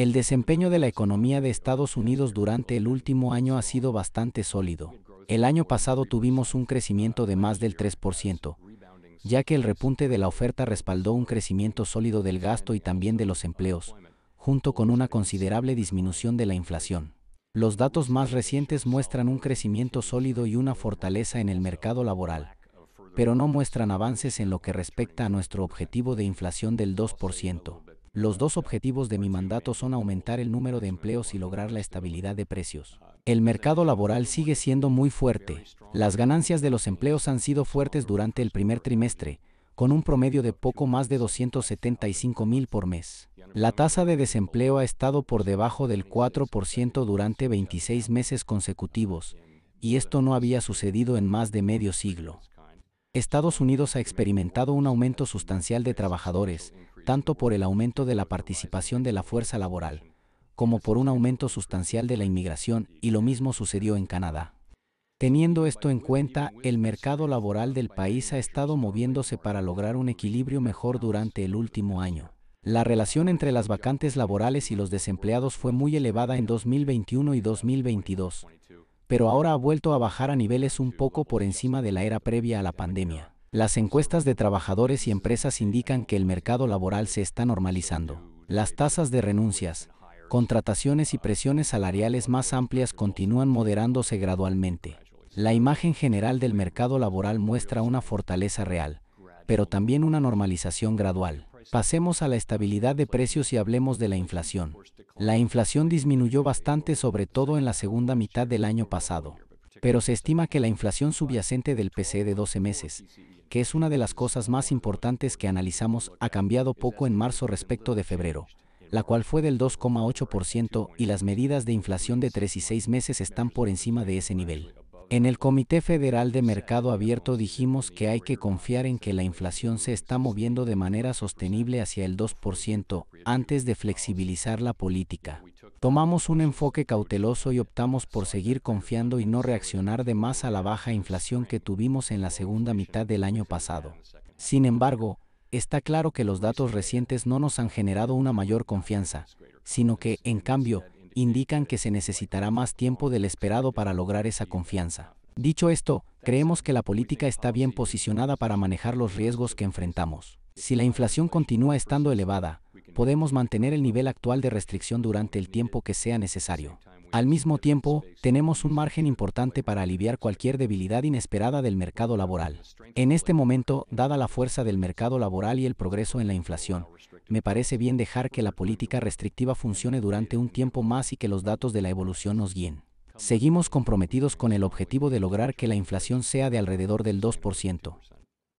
El desempeño de la economía de Estados Unidos durante el último año ha sido bastante sólido. El año pasado tuvimos un crecimiento de más del 3%, ya que el repunte de la oferta respaldó un crecimiento sólido del gasto y también de los empleos, junto con una considerable disminución de la inflación. Los datos más recientes muestran un crecimiento sólido y una fortaleza en el mercado laboral, pero no muestran avances en lo que respecta a nuestro objetivo de inflación del 2%. Los dos objetivos de mi mandato son aumentar el número de empleos y lograr la estabilidad de precios. El mercado laboral sigue siendo muy fuerte. Las ganancias de los empleos han sido fuertes durante el primer trimestre, con un promedio de poco más de 275 mil por mes. La tasa de desempleo ha estado por debajo del 4% durante 26 meses consecutivos, y esto no había sucedido en más de medio siglo. Estados Unidos ha experimentado un aumento sustancial de trabajadores, tanto por el aumento de la participación de la fuerza laboral, como por un aumento sustancial de la inmigración, y lo mismo sucedió en Canadá. Teniendo esto en cuenta, el mercado laboral del país ha estado moviéndose para lograr un equilibrio mejor durante el último año. La relación entre las vacantes laborales y los desempleados fue muy elevada en 2021 y 2022, pero ahora ha vuelto a bajar a niveles un poco por encima de la era previa a la pandemia. Las encuestas de trabajadores y empresas indican que el mercado laboral se está normalizando. Las tasas de renuncias, contrataciones y presiones salariales más amplias continúan moderándose gradualmente. La imagen general del mercado laboral muestra una fortaleza real, pero también una normalización gradual. Pasemos a la estabilidad de precios y hablemos de la inflación. La inflación disminuyó bastante sobre todo en la segunda mitad del año pasado, pero se estima que la inflación subyacente del PC de 12 meses, que es una de las cosas más importantes que analizamos, ha cambiado poco en marzo respecto de febrero, la cual fue del 2,8% y las medidas de inflación de 3 y 6 meses están por encima de ese nivel. En el Comité Federal de Mercado Abierto dijimos que hay que confiar en que la inflación se está moviendo de manera sostenible hacia el 2% antes de flexibilizar la política. Tomamos un enfoque cauteloso y optamos por seguir confiando y no reaccionar de más a la baja inflación que tuvimos en la segunda mitad del año pasado. Sin embargo, está claro que los datos recientes no nos han generado una mayor confianza, sino que, en cambio, indican que se necesitará más tiempo del esperado para lograr esa confianza. Dicho esto, creemos que la política está bien posicionada para manejar los riesgos que enfrentamos. Si la inflación continúa estando elevada, podemos mantener el nivel actual de restricción durante el tiempo que sea necesario. Al mismo tiempo, tenemos un margen importante para aliviar cualquier debilidad inesperada del mercado laboral. En este momento, dada la fuerza del mercado laboral y el progreso en la inflación, me parece bien dejar que la política restrictiva funcione durante un tiempo más y que los datos de la evolución nos guíen. Seguimos comprometidos con el objetivo de lograr que la inflación sea de alrededor del 2%.